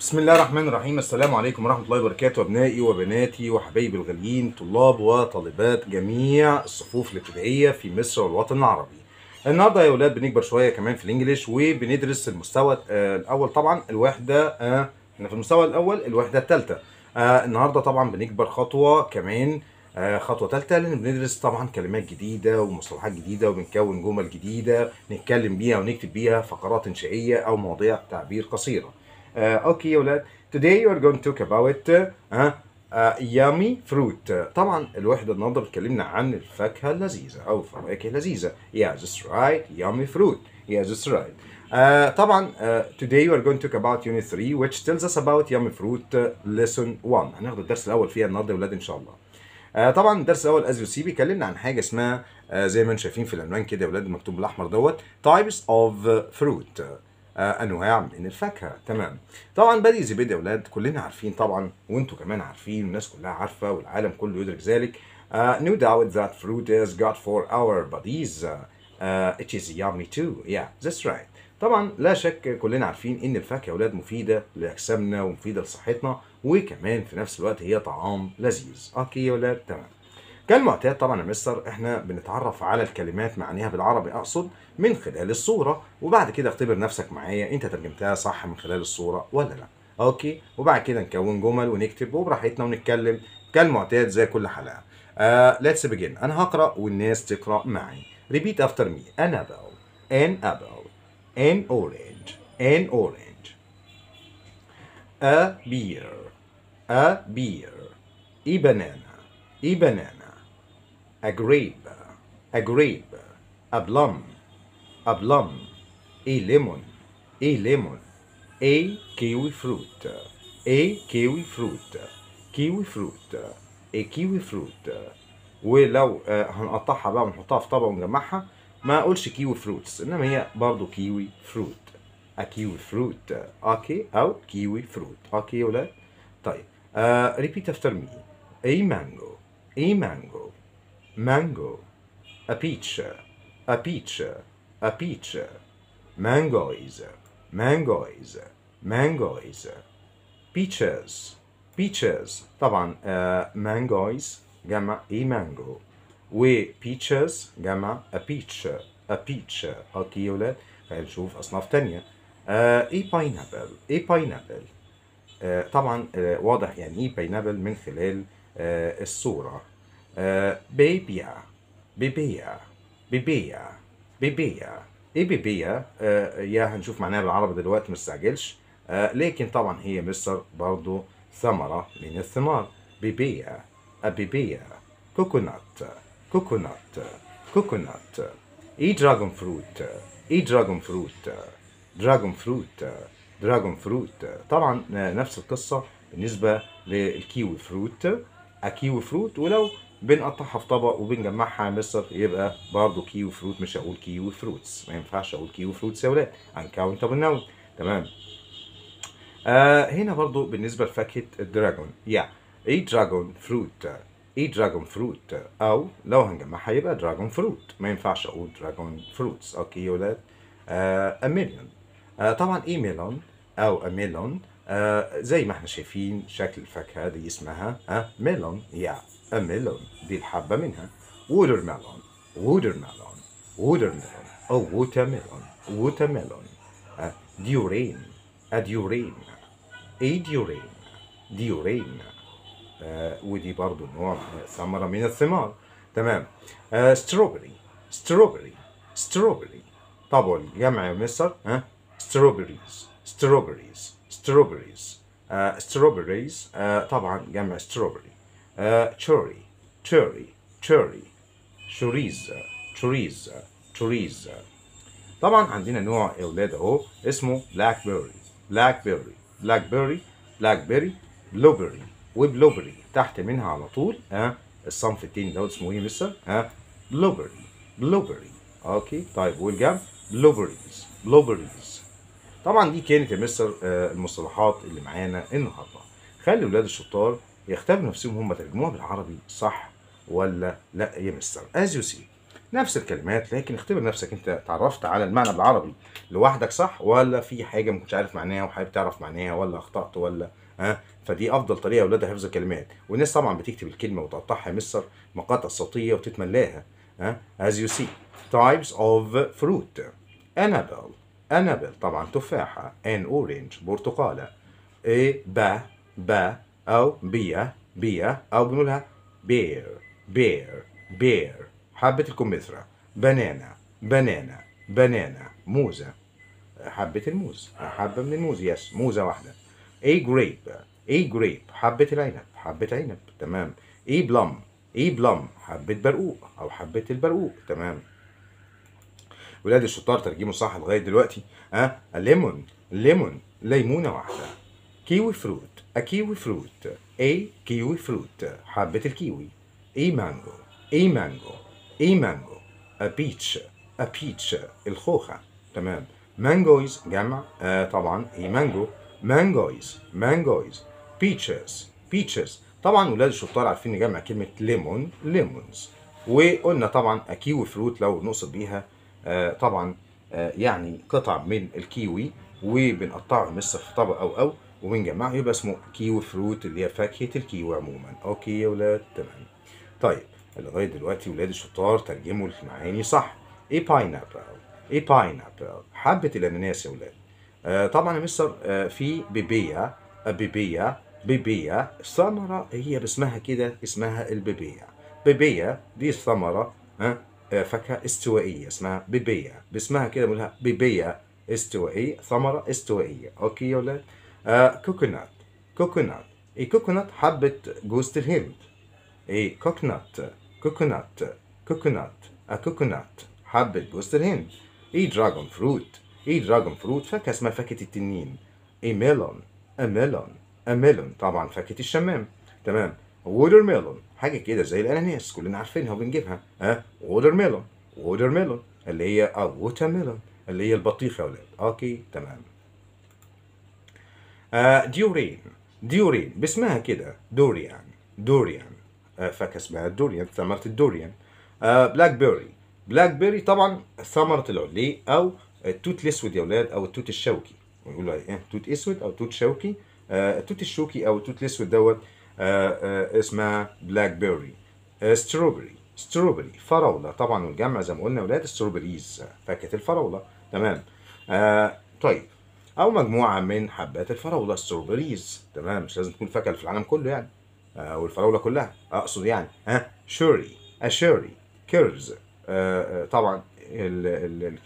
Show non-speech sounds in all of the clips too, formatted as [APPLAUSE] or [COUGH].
بسم الله الرحمن الرحيم السلام عليكم ورحمة الله وبركاته أبنائي وبناتي وحبايبي الغاليين طلاب وطالبات جميع الصفوف الابتدائية في مصر والوطن العربي النهارده يا ولاد بنكبر شوية كمان في الإنجليش وبندرس المستوى آه، الأول طبعا الوحدة آه، احنا في المستوى الأول الوحدة الثالثة آه، النهارده طبعا بنكبر خطوة كمان خطوة ثالثة لأن بندرس طبعا كلمات جديدة ومصطلحات جديدة وبنكون جمل جديدة نتكلم بيها ونكتب بيها فقرات إنشائية أو مواضيع تعبير قصيرة اوكي uh, يا ولاد today you are going to talk about uh, uh, uh yummy fruit طبعا الوحده النهارده بتكلمنا عن الفاكهه اللذيذه او الفواكه اللذيذه yeah that's right yummy fruit yeah that's right Uh, طبعا uh, today we are going to talk about unit 3 which tells us about yummy fruit uh, lesson 1 هناخد الدرس الاول فيها النهارده يا ولاد ان شاء الله uh, طبعا الدرس الاول از يو سي بيكلمنا عن حاجه اسمها uh, زي ما انتم شايفين في العنوان كده يا ولاد المكتوب بالاحمر دوت types of uh, fruit آه، انواع من الفاكهه تمام طبعا بدي زبيد يا اولاد كلنا عارفين طبعا وانتوا كمان عارفين والناس كلها عارفه والعالم كله يدرك ذلك Uh, no doubt that fruit is good for our bodies. uh, it is yummy too. Yeah, that's right. طبعا لا شك كلنا عارفين ان الفاكهه يا اولاد مفيده لاجسامنا ومفيده لصحتنا وكمان في نفس الوقت هي طعام لذيذ. اوكي يا اولاد تمام. كالمعتاد طبعا يا مستر احنا بنتعرف على الكلمات معانيها بالعربي اقصد من خلال الصوره وبعد كده اختبر نفسك معايا انت ترجمتها صح من خلال الصوره ولا لا اوكي وبعد كده نكون جمل ونكتب وبراحتنا ونتكلم كالمعتاد زي كل حلقه ليتس uh, بيجن انا هقرا والناس تقرا معي ريبيت افتر مي ان ابل ان ابل ان اورنج ان اورنج ا بير ا بير اي بانانا اي بانانا أجريب أجريب أبلم أبلم إي ليمون إي ليمون إي كيوي فروت إي كيوي فروت كيوي فروت إي كيوي فروت ولو آه، هنقطعها بقى ونحطها في طبق ونجمعها ما اقولش كيوي فروتس انما هي برضو كيوي فروت أ آه، كيوي فروت اوكي او كيوي فروت اوكي يا ولاد طيب ريبيت افتر مي اي مانجو اي مانجو mango a peach a peach a peach mangoes mangoes mangoes peaches peaches طبعا uh, eh, mangoes جمع اي مانجو و peaches جمع a peach a peach اوكي يا ولاد هنشوف اصناف ثانيه اي باينابل اي باينابل طبعا uh, واضح يعني ايه باينابل من خلال uh, الصوره بيبيا بيبيا بيبيا بيبيا ايه بيبيا آه، يا هنشوف معناها بالعربي دلوقتي مستعجلش آه، لكن طبعا هي مصر برضو ثمرة من الثمار بيبيا أبيبيا كوكونات كوكونات كوكونات اي دراجون فروت اي دراجون فروت دراجون فروت دراجون فروت طبعا آه، نفس القصة بالنسبة للكيوي فروت أكيوي فروت ولو بنقطعها في طبق وبنجمعها مستر يبقى برضه كيو فروت مش هقول كيو فروتس ما ينفعش اقول كيو فروتس يا ولاد انكاونتبل نون تمام آه هنا برضه بالنسبه لفاكهه الدراجون يا ايه دراجون فروت ايه دراجون فروت او لو هنجمعها يبقى دراجون فروت ما ينفعش اقول دراجون فروتس اوكي يا ولاد آه ميليون آه طبعا ايه ميلون او ميلون آه زي ما احنا شايفين شكل الفاكهه دي اسمها آه ميلون يا yeah. melon دي الحبة منها watermelon وودرميلون watermelon أو ووتاميلون ووتاميلون ديورين أديورين إيديورين ديورين آه ودي برضو نوع ثمرة من الثمار تمام strawberry ستروبري ستروبري ستروبري جمع يا مستر ها ستروبريز ستروبريز ستروبريز strawberries ستروبريز طبعا جمع ستروبري تشوري تشوري تشوري شوريزا تشوريزا تشوريزا طبعا عندنا نوع اولاد اهو اسمه بلاك بيري بلاك بيري بلاك بيري بلاك بيري وبلو بيري تحت منها على طول ها الصنف التاني دوت اسمه ايه لسه ها بلوبري بلوبري اوكي طيب والجنب بلوبريز بلوبريز طبعا دي كانت يا مستر آه، المصطلحات اللي معانا النهارده خلي ولاد الشطار يختاروا نفسهم هم ترجموها بالعربي صح ولا لا يا مستر از يو سي نفس الكلمات لكن اختبر نفسك انت تعرفت على المعنى بالعربي لوحدك صح ولا في حاجه ما كنتش عارف معناها وحابب تعرف معناها ولا اخطات ولا ها أه؟ فدي افضل طريقه يا حفظ الكلمات والناس طبعا بتكتب الكلمه وتقطعها مستر مقاطع صوتيه وتتملاها ها أه؟ يو سي تايبس اوف فروت انابل انابل طبعا تفاحه ان اورنج برتقاله ايه با با أو بيا بيا أو بنقولها بير بير بير حبة الكمثرى بنانا بنانا بنانا موزة حبة الموز حبة من الموز يس موزة واحدة اي جريب اي جريب حبة العنب حبة عنب تمام اي بلم اي بلم حبة برقوق او حبة البرقوق تمام ولاد الشطار ترجمه صح لغاية دلوقتي ها أه؟ ليمون ليمون ليمونة واحدة كيوي فروت kiwi فروت A كيوي فروت حبة الكيوي A مانجو A مانجو A مانجو A peach A peach الخوخة تمام مانجويز جمع آه طبعا اي مانجو مانجويز مانجويز بيتشز بيتشز طبعا ولاد الشطار عارفين نجمع كلمة ليمون ليمونز وقلنا طبعا كيوي فروت لو نقصد بيها آه طبعا آه يعني قطع من الكيوي وبنقطعه مصر في طبق او او وبنجمعه يبقى اسمه كيوي فروت اللي هي فاكهة الكيوي عموما اوكي يا ولاد تمام طيب لغاية دلوقتي ولاد الشطار ترجموا المعاني صح ايه باينابل ايه باينابل حبة الاناناس يا ولاد آه طبعا يا مستر آه في بيبيا آه، بيبيا بيبيا ثمرة هي باسمها كده اسمها البيبيا بيبيا دي الثمرة ها آه فاكهة استوائية اسمها بيبيا باسمها كده بنقولها بيبيا استوائية ثمرة استوائية اوكي يا ولاد كوكونات آه، كوكونات اي كوكونات حبة جوزة الهند اي كوكونات كوكونات كوكونات ا كوكونات حبة جوزة الهند اي دراجون فروت اي دراجون فروت فاكهة اسمها فاكهة التنين اي ميلون ا ميلون ا ميلون طبعا فاكهة الشمام تمام وودر ميلون حاجة كده زي الأناناس كلنا عارفينها وبنجيبها ها وودر ميلون وودر ميلون اللي هي اه ووتر ميلون اللي هي البطيخة يا ولاد اوكي تمام آه، ديورين ديورين باسمها كده دوريان دوريان فاكهه اسمها الدوريان ثمره الدوريان آه، بلاك بيري بلاك بيري طبعا ثمره العليه او التوت الاسود يا اولاد او التوت الشوكي ونقول ايه توت اسود او توت شوكي آه، التوت الشوكي او التوت الاسود دوت اسمها بلاك بيري ستروبري ستروبري فراوله طبعا والجمع زي ما قلنا يا اولاد ستروبريز فاكهه الفراوله تمام طيب او مجموعه من حبات الفراوله السوربريز تمام مش لازم تكون فاكهه في العالم كله يعني او آه، الفراوله كلها اقصد يعني ها شوري اشوري كيرز آه, آه، طبعا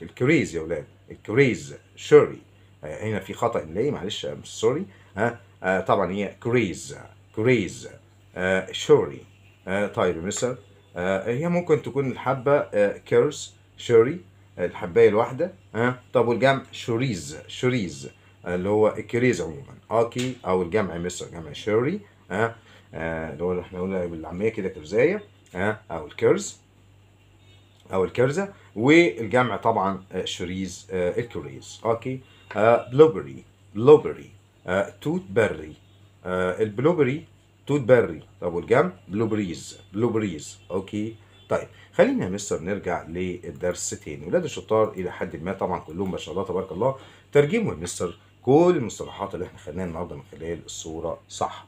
الكريز يا ولاد الكريز شوري آه هنا في خطا املائي معلش آه، سوري ها آه طبعا هي كريز كريز آه شوري آه طيب مثلا آه هي ممكن تكون الحبه آه كيرز شوري الحبايه الواحده ها طب والجمع شوريز شوريز اللي هو الكريز عموما اوكي او الجمع مصر جمع شوري ها آه، اللي هو احنا قلنا بالعاميه كده كرزايه ها او الكرز او الكرزه والجمع طبعا آه، شوريز آه، الكريز اوكي بلوبري بلوبري توت بري البلوبري توت بري طب والجمع بلوبريز بلوبريز اوكي طيب خلينا يا مستر نرجع للدرس تاني ولاد الشطار الى حد ما طبعا كلهم ما شاء الله تبارك الله ترجموا يا مستر كل المصطلحات اللي احنا خدناها النهارده من خلال الصوره صح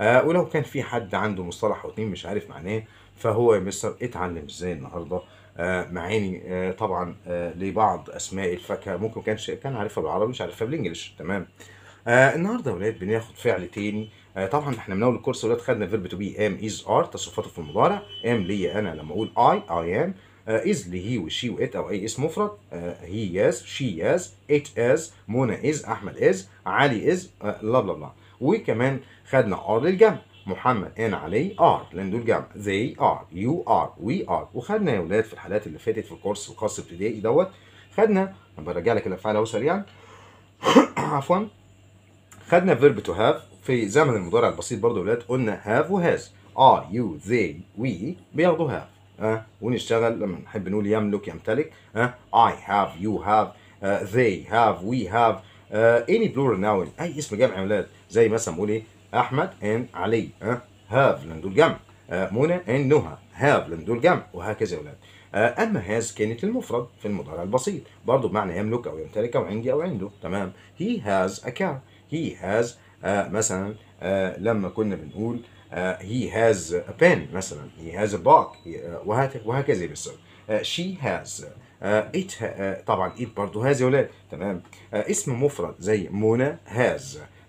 آه ولو كان في حد عنده مصطلح او اتنين مش عارف معناه فهو يا مستر اتعلم ازاي النهارده آه معاني آه طبعا آه لبعض اسماء الفاكهه ممكن كانش كان عارفها بالعربي مش عارفها بالانجلش تمام آه النهارده يا ولاد بناخد فعل تاني آه، طبعا احنا من اول الكورس ولاد خدنا فيرب تو بي ام از ار تصرفاته في المضارع ام ليا انا لما اقول اي اي ام از لهي وشي وات او اي اسم مفرد هي از شي از ات از منى از احمد از علي از بلا بلا بلا وكمان خدنا ار للجمع محمد انا علي ار لان دول جمع زي ار يو ار وي ار وخدنا يا ولاد في الحالات اللي فاتت في الكورس الخاص ابتدائي دوت خدنا برجع لك الافعال اهو سريعا [COUGHS] عفوا خدنا فيرب تو هاف في زمن المضارع البسيط برضه يا ولاد قلنا هاف وهاز ار يو ذي وي بياخدوا هاف أه؟ ونشتغل لما نحب نقول يملك يمتلك أه؟ I have you have uh, they have we have uh, any plural noun أي اسم جمع يا ولاد زي مثلا بقول إيه أحمد and علي أه؟ have لأن دول جمع أه؟ منى and نهى have لأن دول جمع وهكذا يا ولاد أه؟ أما هاز كانت المفرد في المضارع البسيط برضه بمعنى يملك أو يمتلك أو عندي أو عنده تمام he has a car he has آه، مثلا آه، لما كنا بنقول آه، he has a pen مثلا he has a book وهكذا بالسر she has it طبعا it برضه has يا ولاد تمام اسم مفرد زي منى has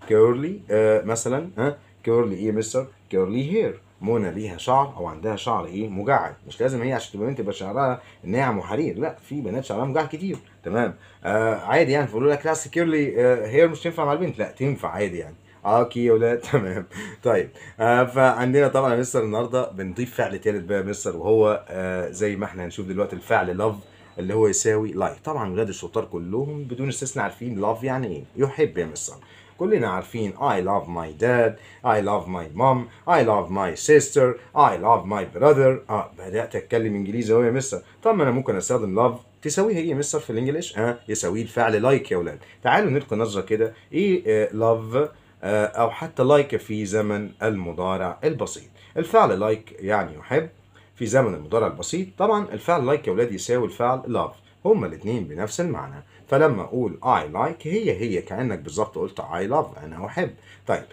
كيرلي مثلا ها كيرلي ايه مستر كيرلي هير منى ليها شعر او عندها شعر ايه مجعد مش لازم هي عشان تبقى بنت يبقى شعرها ناعم وحرير لا في بنات شعرها مجعد كتير تمام آه عادي يعني فيقولوا لك لا كيرلي هير مش تنفع مع البنت لا تنفع عادي يعني اه اوكي يا ولاد [LAUGHS] تمام طيب آه فعندنا طبعا يا مستر النهارده بنضيف فعل ثالث بقى يا مستر وهو آه زي ما احنا هنشوف دلوقتي الفعل لاف اللي هو يساوي لايك طبعا ولاد الشطار كلهم بدون استثناء عارفين لاف يعني ايه يحب يا مستر كلنا عارفين I love my dad I love my mom I love my sister I love my brother اه بدأت اتكلم انجليزي اهو يا مستر طب ما انا ممكن استخدم love إيه يا مستر في الانجليش اه يساويه الفعل لايك like يا ولاد تعالوا نلقي نظرة كده ايه آه love آه، أو حتى لايك في زمن المضارع البسيط الفعل لايك يعني يحب في زمن المضارع البسيط طبعا الفعل لايك يا ولاد يساوي الفعل لاف هما الاثنين بنفس المعنى فلما اقول اي لايك هي هي كانك بالظبط قلت اي لاف انا احب طيب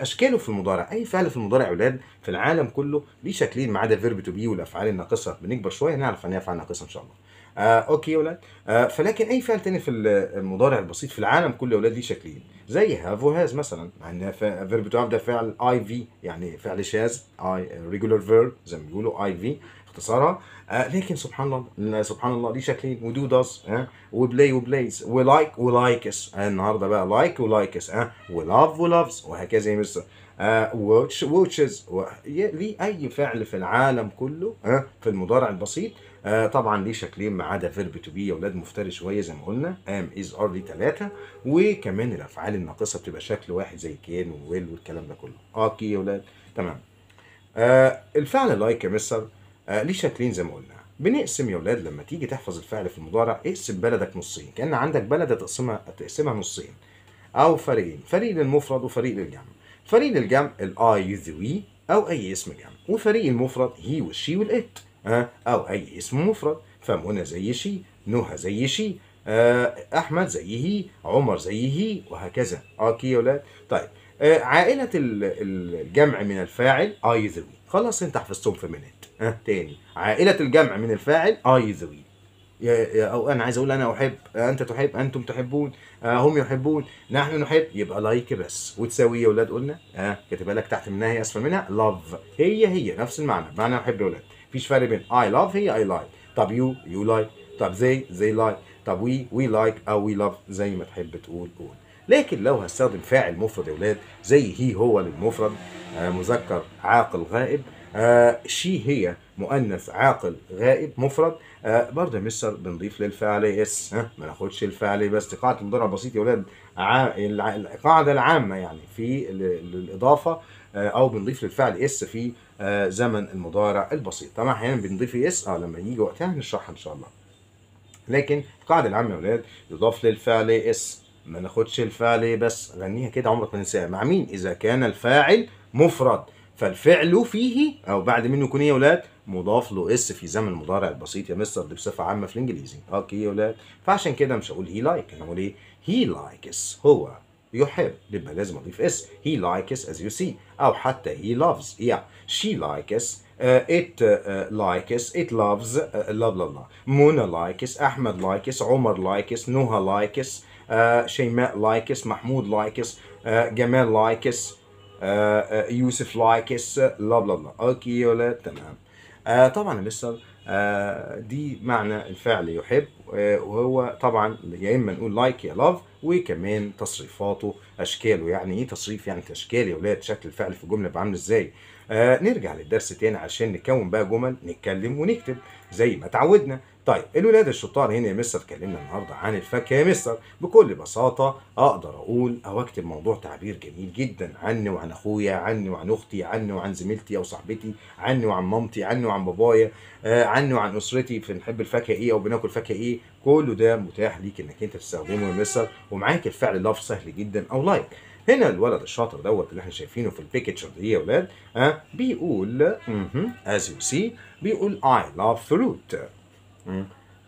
اشكاله في المضارع اي فعل في المضارع يا ولاد في العالم كله ليه شكلين ما عدا فيرب تو بي والافعال الناقصه بنكبر شويه نعرف هي افعال ناقصه ان شاء الله آه اوكي يا ولاد آه فلكن اي فعل تاني في المضارع البسيط في العالم كله يا ولاد ليه شكلين زي هاف وهاز مثلا عندنا فيرب تو هاف ده فعل اي في يعني فعل شاذ اي ريجولار فيرب زي ما بيقولوا اي في اختصارها آه آه، لكن سبحان الله سبحان الله ليه شكلين إيه؟ ودو داز ها آه، وبلاي وبلايز ولايك ولايكس آه، النهارده بقى لايك ولايكس ها ولاف ولافز وهكذا يا مستر ووتش ووتشز ليه اي فعل في العالم كله ها في المضارع البسيط طبعا ليه شكلين ما عدا فيرب تو بي يا اولاد مفتري شويه زي ما قلنا ام از ار دي ثلاثه وكمان الافعال الناقصه بتبقى شكل واحد زي كان وويل والكلام ده كله اوكي يا اولاد تمام الفعل لايك يا مستر آه، ليه شكلين زي ما قلنا بنقسم يا ولاد لما تيجي تحفظ الفعل في المضارع اقسم بلدك نصين كأن عندك بلد تقسمها تقسمها نصين أو فريقين فريق للمفرد وفريق للجمع فريق للجمع الاي ذا وي أو أي اسم جمع وفريق المفرد هي والشي والإت أو أي اسم مفرد فمنى زي شي نهى زي شي آه، أحمد زي هي عمر زي هي وهكذا أوكي يا ولاد طيب آه، عائلة الجمع من الفاعل اي ذا وي خلاص أنت حفظتهم في منين ها تاني عائلة الجمع من الفاعل ذوي أو أنا عايز أقول أنا أحب أنت تحب أنتم تحبون آه، هم يحبون نحن نحب يبقى لايك بس وتساوي يا ولاد قلنا ها آه، كاتبها لك تحت منها هي أسفل منها لاف هي هي نفس المعنى معنى أحب يا ولاد مفيش فرق بين أي لاف هي أي لايك طب يو يو لايك طب زي زي لايك طب وي وي لايك أو وي لاف زي ما تحب تقول قول لكن لو هستخدم فاعل مفرد يا ولاد زي هي هو للمفرد آه مذكر عاقل غائب آه شي هي مؤنث عاقل غائب مفرد آه برضه يا مستر بنضيف للفعل اس إيه؟ ها ما ناخدش الفعل إيه بس دي قاعده المضارع بسيط يا ولاد القاعده العامه يعني في الاضافه آه او بنضيف للفعل اس في آه زمن المضارع البسيط طبعا احيانا بنضيف اس إيه اه لما يجي وقتها نشرحها ان شاء الله لكن القاعده العامه يا ولاد يضاف للفعل اس ما ناخدش الفعل إيه بس غنيها كده عمرك ما تنساها مع مين اذا كان الفاعل مفرد فالفعل فيه او بعد منه يكون ايه يا ولاد مضاف له اس في زمن المضارع البسيط يا مستر دي بصفه عامه في الانجليزي اوكي يا ولاد فعشان كده مش هقول هي لايك انا هقول ايه هي لايكس هو يحب يبقى لازم اضيف اس هي لايكس از يو سي او حتى هي لافز يا شي لايكس ات لايكس ات لافز لا لا لا منى لايكس احمد لايكس عمر لايكس نهى لايكس آه، شيماء لايكس محمود لايكس آه، جمال لايكس آه، يوسف لايكس لا بلا بلا اوكي ولا تمام طبعا مستر دي معنى الفعل يحب وهو طبعا يا اما نقول لايك يا لاف وكمان تصريفاته اشكاله يعني ايه تصريف يعني تشكيل يا ولاد شكل الفعل في الجمله بعمل ازاي آه نرجع للدرس تاني عشان نكون بقى جمل نتكلم ونكتب زي ما اتعودنا طيب الولاد الشطار هنا يا مستر اتكلمنا النهارده عن الفاكهه يا مستر بكل بساطه اقدر اقول او اكتب موضوع تعبير جميل جدا عني وعن اخويا عني وعن اختي عني وعن زميلتي او صاحبتي عني وعن مامتي عني وعن بابايا آه عني وعن اسرتي بنحب الفاكهه ايه او بناكل فاكهه ايه كله ده متاح ليك انك انت تستخدمه يا مستر ومعاك الفعل لفظ سهل جدا او لايك like. هنا الولد الشاطر دوت اللي احنا شايفينه في البيكتشر دي يا ولاد أه بيقول از يو سي بيقول اي لاف فروت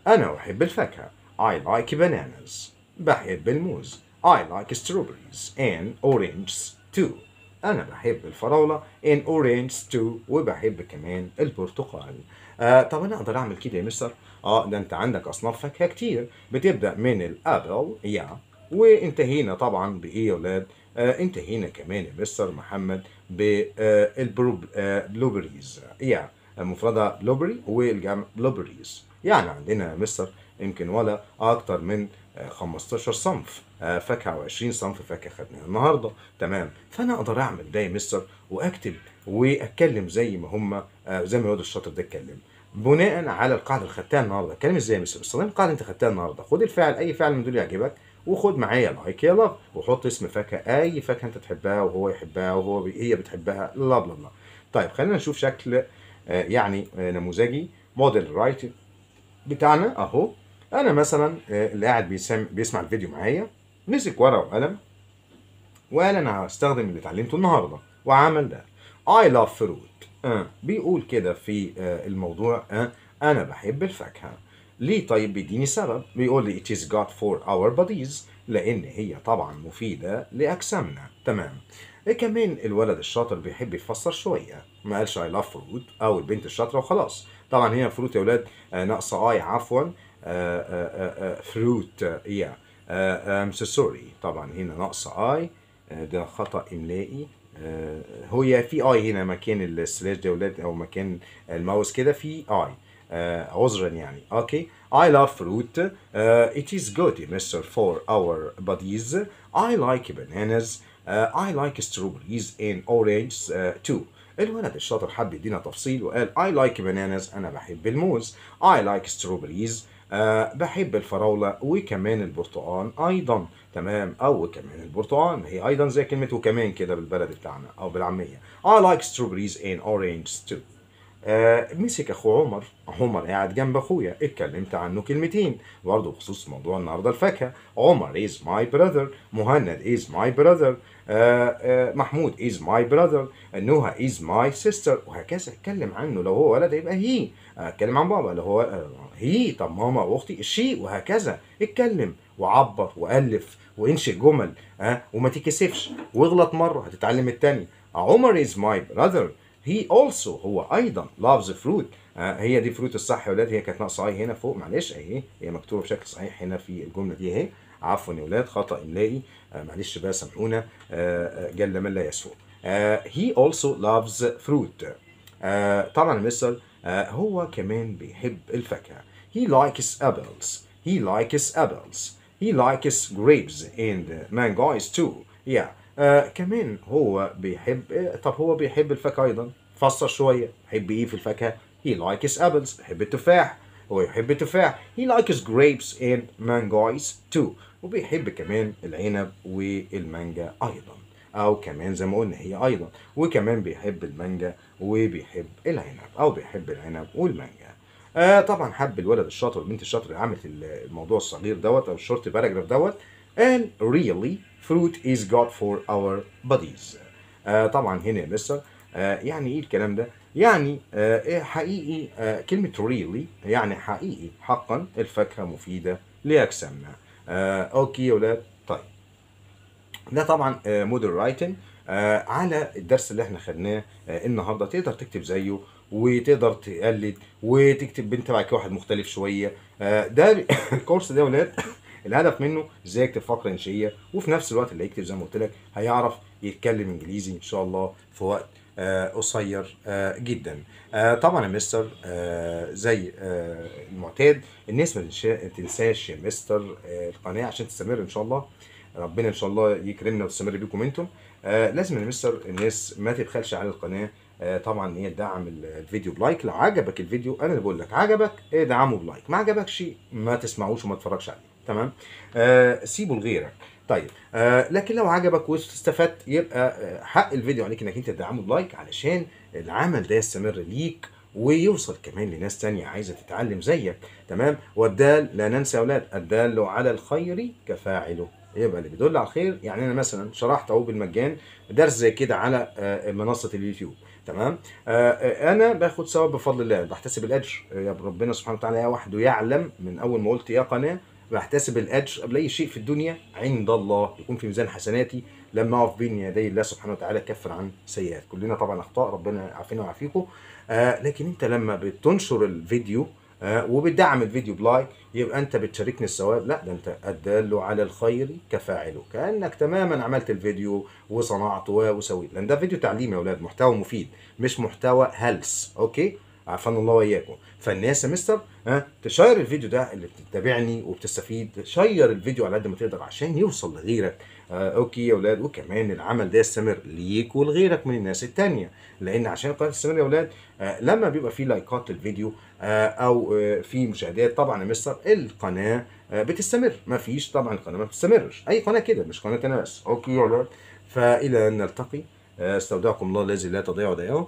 انا احب الفاكهه I like bananas بحب الموز I like strawberries and oranges too أنا بحب الفراولة and oranges too وبحب كمان البرتقال آه طب أنا أقدر أعمل كده يا مستر؟ آه ده أنت عندك أصناف فاكهة كتير بتبدأ من الأبل يا وانتهينا طبعا بايه يا اولاد آه انتهينا كمان يا مستر محمد بالبلوبريز آه, آه، يعني المفردة بلوبري والجمع بلوبريز يعني عندنا يا مستر يمكن ولا اكتر من 15 آه، صنف آه، فاكهه و20 صنف فاكهه خدناها النهارده تمام فانا اقدر اعمل ده يا مستر واكتب واتكلم زي ما هم زي ما الواد الشاطر ده اتكلم بناء على القاعده اللي خدتها النهارده اتكلم ازاي يا مستر استخدم القاعده اللي انت خدتها النهارده خد الفعل اي فعل من دول يعجبك وخد معايا لايك يلا وحط اسم فاكهه اي فاكهه انت تحبها وهو يحبها وهو هي بتحبها لا بلا بلا طيب خلينا نشوف شكل آه، يعني آه، نموذجي موديل رايت بتاعنا اهو انا مثلا آه، اللي قاعد بيسمع الفيديو معايا مسك ورقه وقلم وقال انا هستخدم اللي اتعلمته النهارده وعمل ده اي لاف فروت بيقول كده في الموضوع انا بحب الفاكهه ليه طيب بيديني سبب بيقول لي it is good for our bodies لان هي طبعا مفيدة لاجسامنا تمام إيه كمان الولد الشاطر بيحب يفسر شوية ما قالش I love fruit او البنت الشاطرة وخلاص طبعا هنا فروت يا ولاد آه، ناقصة اي عفوا فروت يا ام سوري طبعا هنا ناقصة اي آه، ده خطا املائي آه، هو في اي هنا مكان السلاش ده يا ولاد او مكان الماوس كده في اي uh, عذرا يعني اوكي okay. I love fruit uh, it is good Mr. for our bodies I like bananas uh, I like strawberries and oranges uh, too الولد الشاطر حب يدينا تفصيل وقال I like bananas أنا بحب الموز I like strawberries أه بحب الفراولة وكمان البرتقال أيضا تمام أو كمان البرتقال هي أيضا زي كلمة وكمان كده بالبلد بتاعنا أو بالعامية I like strawberries and oranges too آه، مسك اخو عمر عمر قاعد جنب اخويا اتكلمت عنه كلمتين برضه بخصوص موضوع النهارده الفاكهه عمر از ماي براذر مهند از ماي براذر محمود از ماي براذر نوها از ماي سيستر وهكذا اتكلم عنه لو هو ولد يبقى هي اتكلم عن بابا لو هو هي آه، طب ماما واختي شي وهكذا اتكلم وعبر والف وانشئ جمل ها آه، وما تكسفش واغلط مره هتتعلم الثانيه عمر از ماي براذر هي also هو ايضا loves the fruit آه، هي دي فروت الصح يا ولاد هي كانت ناقصه اي هنا فوق معلش اهي هي مكتوبه بشكل صحيح هنا في الجمله دي اهي عفوا يا ولاد خطا املائي آه، معلش بقى سامحونا آه، جل من لا يسوء هي also loves fruit طبعا المثل هو كمان بيحب الفاكهه he likes apples he likes apples he likes grapes and mangoes too yeah آه كمان هو بيحب آه، طب هو بيحب الفاكهه ايضا فسر شويه بيحب ايه في الفاكهه هي لايكس ابلز بيحب التفاح هو يحب التفاح هي لايكس جريبس اند مانجويز تو وبيحب كمان العنب والمانجا ايضا او كمان زي ما قلنا هي ايضا وكمان بيحب المانجا وبيحب العنب او بيحب العنب والمانجا آه طبعا حب الولد الشاطر والبنت الشاطره اللي عملت الموضوع الصغير دوت او الشورت باراجراف دوت قال really fruit is God for our bodies آه طبعا هنا يا مستر آه يعني ايه الكلام ده يعني آه إيه حقيقي آه كلمة really يعني حقيقي حقا الفاكهة مفيدة لأجسامنا آه اوكي يا ولاد طيب ده طبعا آه، موديل رايتنج آه، على الدرس اللي احنا خدناه آه، النهارده تقدر تكتب زيه وتقدر تقلد وتكتب انت بعد كده واحد مختلف شويه ده [LAUGHS] الكورس ده يا ولاد الهدف منه ازاي يكتب فقره انشائيه وفي نفس الوقت اللي يكتب زي ما قلت لك هيعرف يتكلم انجليزي ان شاء الله في وقت آه، قصير آه، جدا آه، طبعا يا مستر زي المعتاد الناس ما تنساش يا مستر القناه عشان تستمر ان شاء الله ربنا ان شاء الله يكرمنا ويستمر بيكم انتم لازم يا مستر الناس ما تبخلش على القناه طبعا هي تدعم الفيديو بلايك لو عجبك الفيديو انا اللي بقول لك عجبك ادعمه إيه، بلايك ما عجبكش ما تسمعوش وما تتفرجش عليه تمام آه سيبه لغيرك طيب آه لكن لو عجبك واستفدت يبقى آه، حق الفيديو عليك انك انت تدعمه بلايك علشان العمل ده يستمر ليك ويوصل كمان لناس تانية عايزة تتعلم زيك تمام والدال لا ننسى يا أولاد الدال على الخير كفاعله يبقى اللي بيدل على الخير يعني انا مثلا شرحت اهو بالمجان درس زي كده على آه، منصه اليوتيوب تمام آه، انا باخد ثواب بفضل الله بحتسب الاجر يا ربنا سبحانه وتعالى وحده يعلم من اول ما قلت يا قناه واحتسب الاجر قبل اي شيء في الدنيا عند الله يكون في ميزان حسناتي لما اقف بين يدي الله سبحانه وتعالى كفر عن سيئات كلنا طبعا اخطاء ربنا يعافينا ويعافيكم آه لكن انت لما بتنشر الفيديو آه وبتدعم الفيديو بلايك يبقى انت بتشاركني الثواب لا ده انت الدال على الخير كفاعله كانك تماما عملت الفيديو وصنعته وسويت لان ده فيديو تعليمي يا اولاد محتوى مفيد مش محتوى هلس اوكي عافانا الله واياكم فالناس يا مستر ها تشير الفيديو ده اللي بتتابعني وبتستفيد شير الفيديو على قد ما تقدر عشان يوصل لغيرك آه اوكي يا اولاد وكمان العمل ده يستمر ليك ولغيرك من الناس الثانيه لان عشان القناه تستمر يا اولاد آه لما بيبقى في لايكات للفيديو آه او آه في مشاهدات طبعا يا مستر القناه آه بتستمر ما فيش طبعا القناه ما بتستمرش اي قناه كده مش قناه انا بس اوكي يا اولاد فالى ان نلتقي آه، استودعكم الله الذي لا تضيع ودائعه